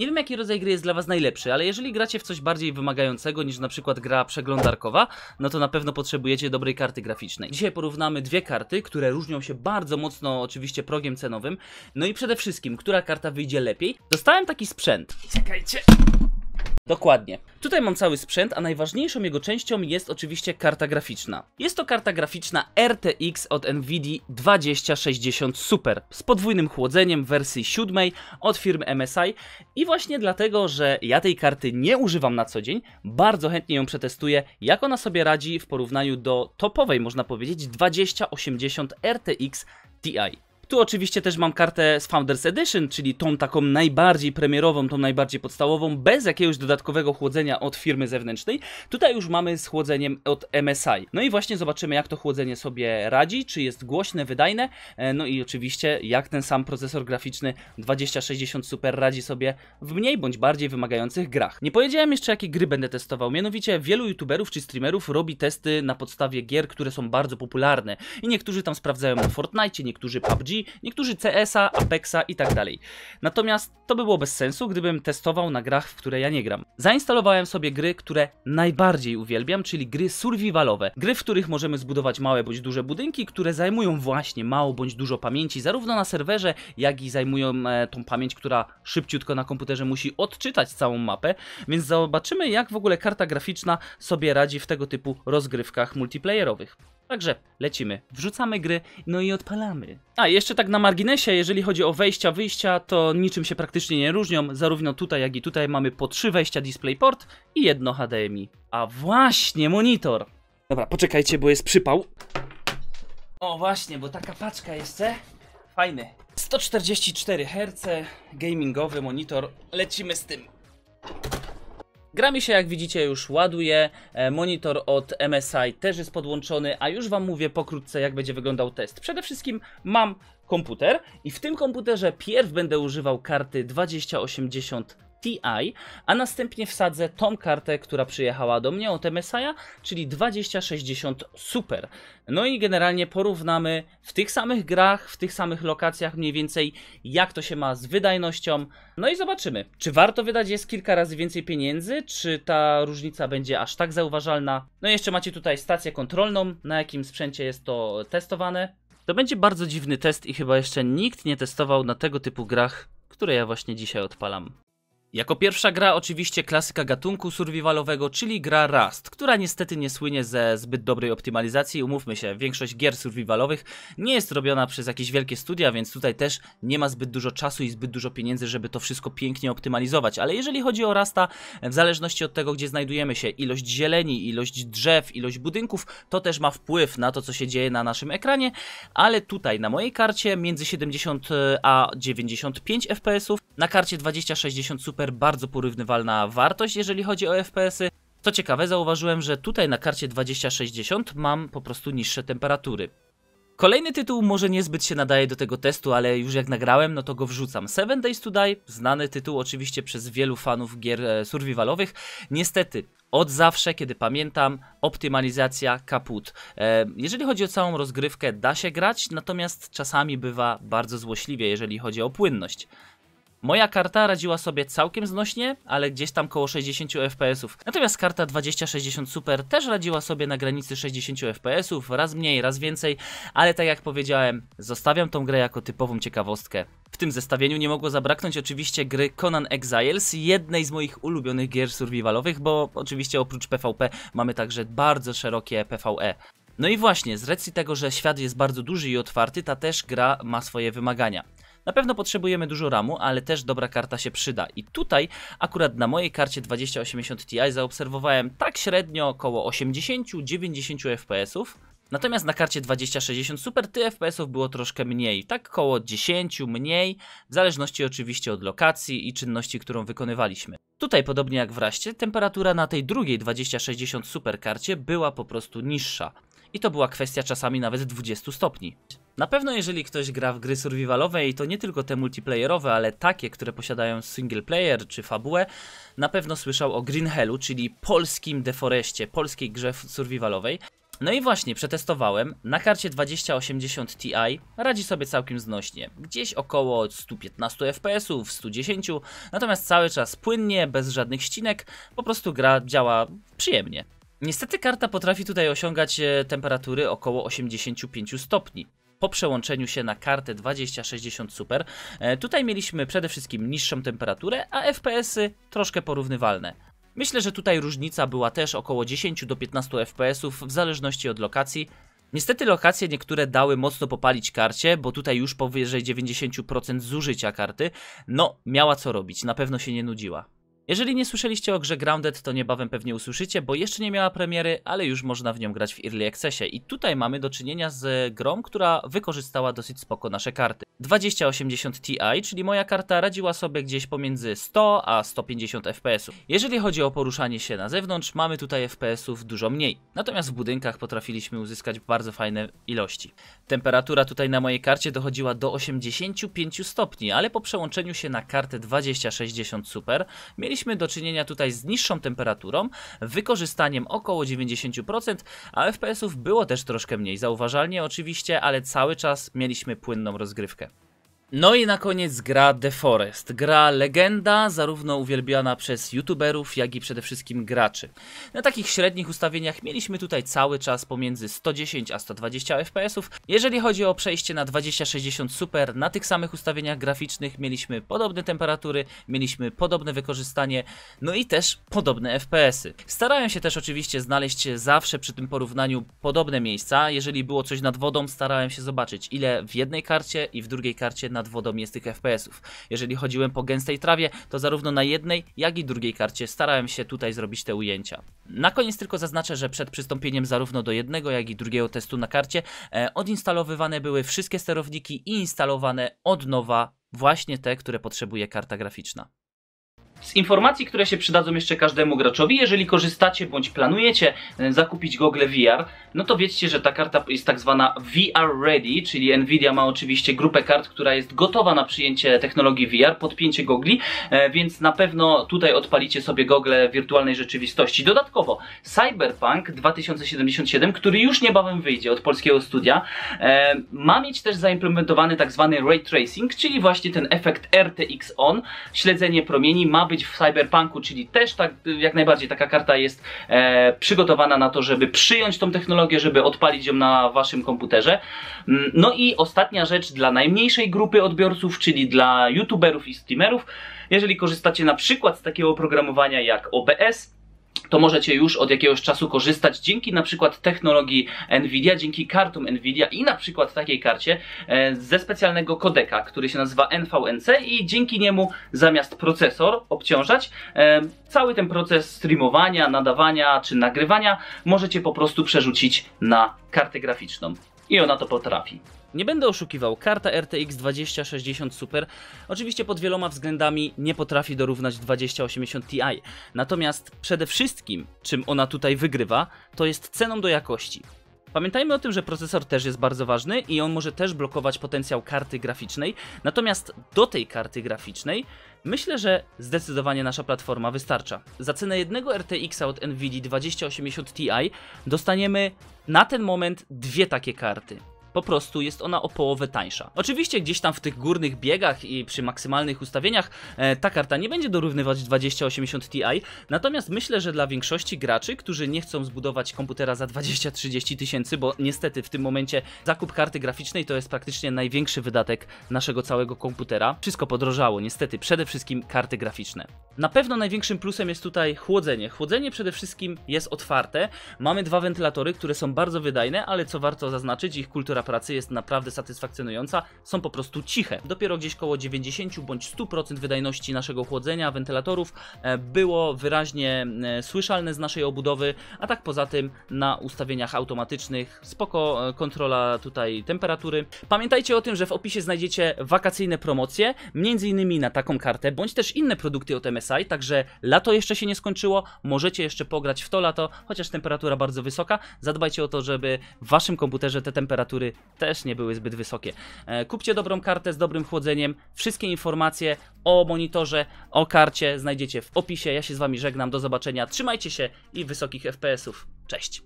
Nie wiem jaki rodzaj gry jest dla was najlepszy, ale jeżeli gracie w coś bardziej wymagającego niż na przykład gra przeglądarkowa, no to na pewno potrzebujecie dobrej karty graficznej. Dzisiaj porównamy dwie karty, które różnią się bardzo mocno oczywiście progiem cenowym, no i przede wszystkim, która karta wyjdzie lepiej. Dostałem taki sprzęt. Czekajcie. Dokładnie. Tutaj mam cały sprzęt, a najważniejszą jego częścią jest oczywiście karta graficzna. Jest to karta graficzna RTX od NVIDIA 2060 Super z podwójnym chłodzeniem wersji 7 od firmy MSI i właśnie dlatego, że ja tej karty nie używam na co dzień, bardzo chętnie ją przetestuję, jak ona sobie radzi w porównaniu do topowej, można powiedzieć, 2080 RTX Ti. Tu oczywiście też mam kartę z Founders Edition, czyli tą taką najbardziej premierową, tą najbardziej podstawową, bez jakiegoś dodatkowego chłodzenia od firmy zewnętrznej. Tutaj już mamy z chłodzeniem od MSI. No i właśnie zobaczymy, jak to chłodzenie sobie radzi, czy jest głośne, wydajne, e, no i oczywiście jak ten sam procesor graficzny 2060 Super radzi sobie w mniej bądź bardziej wymagających grach. Nie powiedziałem jeszcze, jakie gry będę testował, mianowicie wielu youtuberów czy streamerów robi testy na podstawie gier, które są bardzo popularne i niektórzy tam sprawdzają o Fortnite, niektórzy PUBG, niektórzy CS-a, Apexa i tak dalej. Natomiast to by było bez sensu, gdybym testował na grach, w które ja nie gram. Zainstalowałem sobie gry, które najbardziej uwielbiam, czyli gry survivalowe. Gry, w których możemy zbudować małe bądź duże budynki, które zajmują właśnie mało bądź dużo pamięci, zarówno na serwerze, jak i zajmują e, tą pamięć, która szybciutko na komputerze musi odczytać całą mapę, więc zobaczymy jak w ogóle karta graficzna sobie radzi w tego typu rozgrywkach multiplayerowych. Także lecimy, wrzucamy gry, no i odpalamy. A, jeszcze tak na marginesie, jeżeli chodzi o wejścia, wyjścia, to niczym się praktycznie nie różnią. Zarówno tutaj, jak i tutaj mamy po trzy wejścia DisplayPort i jedno HDMI. A właśnie, monitor! Dobra, poczekajcie, bo jest przypał. O właśnie, bo taka paczka jeszcze. Fajny. 144 Hz, gamingowy monitor. Lecimy z tym. Gra mi się jak widzicie już ładuje, e, monitor od MSI też jest podłączony, a już Wam mówię pokrótce jak będzie wyglądał test. Przede wszystkim mam komputer i w tym komputerze pierw będę używał karty 2080 TI, a następnie wsadzę tą kartę, która przyjechała do mnie o Messiah, czyli 2060 Super. No i generalnie porównamy w tych samych grach, w tych samych lokacjach mniej więcej, jak to się ma z wydajnością. No i zobaczymy, czy warto wydać jest kilka razy więcej pieniędzy, czy ta różnica będzie aż tak zauważalna. No i jeszcze macie tutaj stację kontrolną, na jakim sprzęcie jest to testowane. To będzie bardzo dziwny test i chyba jeszcze nikt nie testował na tego typu grach, które ja właśnie dzisiaj odpalam. Jako pierwsza gra oczywiście klasyka gatunku survivalowego, czyli gra Rust, która niestety nie słynie ze zbyt dobrej optymalizacji. Umówmy się, większość gier survivalowych nie jest robiona przez jakieś wielkie studia, więc tutaj też nie ma zbyt dużo czasu i zbyt dużo pieniędzy, żeby to wszystko pięknie optymalizować. Ale jeżeli chodzi o Rasta, w zależności od tego, gdzie znajdujemy się, ilość zieleni, ilość drzew, ilość budynków, to też ma wpływ na to, co się dzieje na naszym ekranie. Ale tutaj na mojej karcie między 70 a 95 FPS-ów, na karcie 2060 Super Super, bardzo porównywalna wartość, jeżeli chodzi o FPS-y. Co ciekawe, zauważyłem, że tutaj na karcie 2060 mam po prostu niższe temperatury. Kolejny tytuł może niezbyt się nadaje do tego testu, ale już jak nagrałem, no to go wrzucam. Seven Days to Die, znany tytuł oczywiście przez wielu fanów gier e, survivalowych. Niestety, od zawsze, kiedy pamiętam, optymalizacja kaput. E, jeżeli chodzi o całą rozgrywkę, da się grać, natomiast czasami bywa bardzo złośliwie, jeżeli chodzi o płynność. Moja karta radziła sobie całkiem znośnie, ale gdzieś tam koło 60 fps. Natomiast karta 2060 Super też radziła sobie na granicy 60 fps, raz mniej, raz więcej, ale tak jak powiedziałem, zostawiam tą grę jako typową ciekawostkę. W tym zestawieniu nie mogło zabraknąć oczywiście gry Conan Exiles, jednej z moich ulubionych gier survivalowych, bo oczywiście oprócz PvP mamy także bardzo szerokie PvE. No i właśnie, z racji tego, że świat jest bardzo duży i otwarty, ta też gra ma swoje wymagania. Na pewno potrzebujemy dużo ramu, ale też dobra karta się przyda. I tutaj akurat na mojej karcie 2080 Ti zaobserwowałem tak średnio około 80-90 fpsów. Natomiast na karcie 2060 Super tych FPS-ów było troszkę mniej, tak około 10 mniej, w zależności oczywiście od lokacji i czynności, którą wykonywaliśmy. Tutaj, podobnie jak w Raście, temperatura na tej drugiej 2060 Super karcie była po prostu niższa. I to była kwestia czasami nawet 20 stopni. Na pewno jeżeli ktoś gra w gry survivalowe i to nie tylko te multiplayerowe, ale takie, które posiadają single player czy fabułę, na pewno słyszał o Green Hellu, czyli polskim Deforeście, polskiej grze survivalowej. No i właśnie, przetestowałem. Na karcie 2080 Ti radzi sobie całkiem znośnie. Gdzieś około 115 fps, 110, natomiast cały czas płynnie, bez żadnych ścinek, po prostu gra działa przyjemnie. Niestety karta potrafi tutaj osiągać e, temperatury około 85 stopni po przełączeniu się na kartę 2060 Super. E, tutaj mieliśmy przede wszystkim niższą temperaturę, a FPS-y troszkę porównywalne. Myślę, że tutaj różnica była też około 10 do 15 FPS-ów w zależności od lokacji. Niestety lokacje niektóre dały mocno popalić karcie, bo tutaj już powyżej 90% zużycia karty, no miała co robić, na pewno się nie nudziła. Jeżeli nie słyszeliście o grze Grounded, to niebawem pewnie usłyszycie, bo jeszcze nie miała premiery, ale już można w nią grać w Early Accessie. I tutaj mamy do czynienia z grą, która wykorzystała dosyć spoko nasze karty. 2080 Ti, czyli moja karta radziła sobie gdzieś pomiędzy 100 a 150 FPS-ów. Jeżeli chodzi o poruszanie się na zewnątrz, mamy tutaj FPS-ów dużo mniej. Natomiast w budynkach potrafiliśmy uzyskać bardzo fajne ilości. Temperatura tutaj na mojej karcie dochodziła do 85 stopni, ale po przełączeniu się na kartę 2060 Super mieliśmy mieliśmy do czynienia tutaj z niższą temperaturą, wykorzystaniem około 90%, a FPS-ów było też troszkę mniej, zauważalnie oczywiście, ale cały czas mieliśmy płynną rozgrywkę. No i na koniec gra The Forest. Gra legenda, zarówno uwielbiana przez youtuberów, jak i przede wszystkim graczy. Na takich średnich ustawieniach mieliśmy tutaj cały czas pomiędzy 110 a 120 fps. Jeżeli chodzi o przejście na 2060 Super, na tych samych ustawieniach graficznych mieliśmy podobne temperatury, mieliśmy podobne wykorzystanie, no i też podobne fpsy. Starałem się też oczywiście znaleźć zawsze przy tym porównaniu podobne miejsca. Jeżeli było coś nad wodą, starałem się zobaczyć ile w jednej karcie i w drugiej karcie na nad wodą jest tych FPS-ów. Jeżeli chodziłem po gęstej trawie, to zarówno na jednej, jak i drugiej karcie starałem się tutaj zrobić te ujęcia. Na koniec tylko zaznaczę, że przed przystąpieniem zarówno do jednego, jak i drugiego testu na karcie e, odinstalowywane były wszystkie sterowniki i instalowane od nowa właśnie te, które potrzebuje karta graficzna. Z informacji, które się przydadzą jeszcze każdemu graczowi, jeżeli korzystacie bądź planujecie e, zakupić gogle VR, no to wiedzcie, że ta karta jest tak zwana VR ready, czyli Nvidia ma oczywiście grupę kart, która jest gotowa na przyjęcie technologii VR, podpięcie gogli, e, więc na pewno tutaj odpalicie sobie gogle wirtualnej rzeczywistości. Dodatkowo Cyberpunk 2077, który już niebawem wyjdzie od polskiego studia, e, ma mieć też zaimplementowany tak zwany ray tracing, czyli właśnie ten efekt RTX on, śledzenie promieni ma być w Cyberpunku, czyli też tak jak najbardziej taka karta jest e, przygotowana na to, żeby przyjąć tą technologię, żeby odpalić ją na waszym komputerze. Mm, no i ostatnia rzecz dla najmniejszej grupy odbiorców, czyli dla youtuberów i streamerów. Jeżeli korzystacie na przykład z takiego oprogramowania jak OBS, to możecie już od jakiegoś czasu korzystać dzięki na przykład technologii Nvidia, dzięki kartom Nvidia i na przykład takiej karcie e, ze specjalnego kodeka, który się nazywa NVNC i dzięki niemu zamiast procesor obciążać, e, cały ten proces streamowania, nadawania czy nagrywania możecie po prostu przerzucić na kartę graficzną. I ona to potrafi. Nie będę oszukiwał, karta RTX 2060 Super oczywiście pod wieloma względami nie potrafi dorównać 2080 Ti, natomiast przede wszystkim czym ona tutaj wygrywa to jest ceną do jakości. Pamiętajmy o tym, że procesor też jest bardzo ważny i on może też blokować potencjał karty graficznej, natomiast do tej karty graficznej myślę, że zdecydowanie nasza platforma wystarcza. Za cenę jednego RTX od NVIDII 2080 Ti dostaniemy na ten moment dwie takie karty po prostu jest ona o połowę tańsza. Oczywiście gdzieś tam w tych górnych biegach i przy maksymalnych ustawieniach e, ta karta nie będzie dorównywać 2080 Ti, natomiast myślę, że dla większości graczy, którzy nie chcą zbudować komputera za 20-30 tysięcy, bo niestety w tym momencie zakup karty graficznej to jest praktycznie największy wydatek naszego całego komputera. Wszystko podrożało, niestety, przede wszystkim karty graficzne. Na pewno największym plusem jest tutaj chłodzenie. Chłodzenie przede wszystkim jest otwarte. Mamy dwa wentylatory, które są bardzo wydajne, ale co warto zaznaczyć, ich kultura pracy jest naprawdę satysfakcjonująca. Są po prostu ciche. Dopiero gdzieś koło 90 bądź 100% wydajności naszego chłodzenia, wentylatorów e, było wyraźnie e, słyszalne z naszej obudowy, a tak poza tym na ustawieniach automatycznych spoko e, kontrola tutaj temperatury. Pamiętajcie o tym, że w opisie znajdziecie wakacyjne promocje, między innymi na taką kartę, bądź też inne produkty od MSI Inside, także lato jeszcze się nie skończyło, możecie jeszcze pograć w to lato, chociaż temperatura bardzo wysoka. Zadbajcie o to, żeby w waszym komputerze te temperatury też nie były zbyt wysokie. E, kupcie dobrą kartę z dobrym chłodzeniem. Wszystkie informacje o monitorze, o karcie znajdziecie w opisie. Ja się z wami żegnam, do zobaczenia, trzymajcie się i wysokich FPS-ów. Cześć!